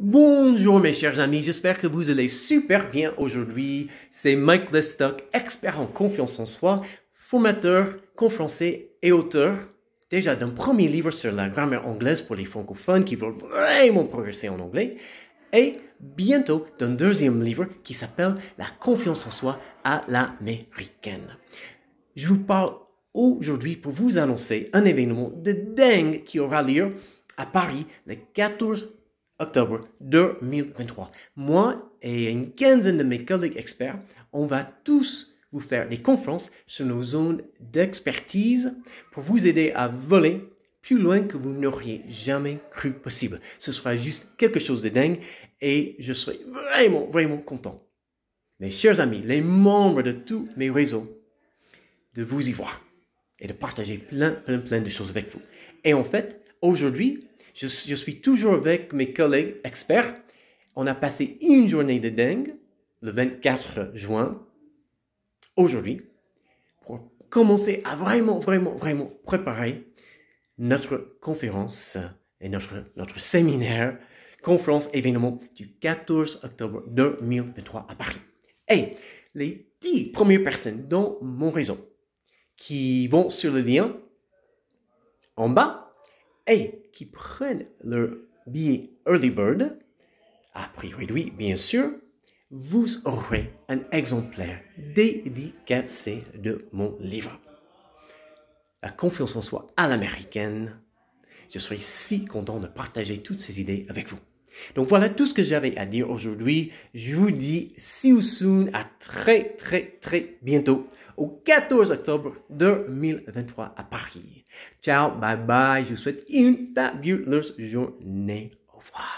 Bonjour mes chers amis, j'espère que vous allez super bien aujourd'hui. C'est Mike Lestock, expert en confiance en soi, formateur, conférencier et auteur déjà d'un premier livre sur la grammaire anglaise pour les francophones qui veulent vraiment progresser en anglais et bientôt d'un deuxième livre qui s'appelle La confiance en soi à l'américaine. Je vous parle aujourd'hui pour vous annoncer un événement de dingue qui aura lieu à Paris le 14 octobre 2023. Moi et une quinzaine de mes collègues experts, on va tous vous faire des conférences sur nos zones d'expertise pour vous aider à voler plus loin que vous n'auriez jamais cru possible. Ce sera juste quelque chose de dingue et je serai vraiment, vraiment content. Mes chers amis, les membres de tous mes réseaux, de vous y voir et de partager plein, plein, plein de choses avec vous. Et en fait, aujourd'hui, je, suis toujours avec mes collègues experts. On a passé une journée de dingue, le 24 juin, aujourd'hui, pour commencer à vraiment, vraiment, vraiment préparer notre conférence et notre, notre séminaire, conférence, événement du 14 octobre 2023 à Paris. Et les dix premières personnes dans mon réseau qui vont sur le lien en bas et qui prennent leur billet Early Bird, a priori, bien sûr, vous aurez un exemplaire dédicacé de mon livre. La confiance en soi à l'américaine. Je serai si content de partager toutes ces idées avec vous. Donc voilà tout ce que j'avais à dire aujourd'hui. Je vous dis see you soon à très très très bientôt au 14 octobre 2023 à Paris. Ciao, bye bye, je vous souhaite une fabuleuse journée. Au revoir.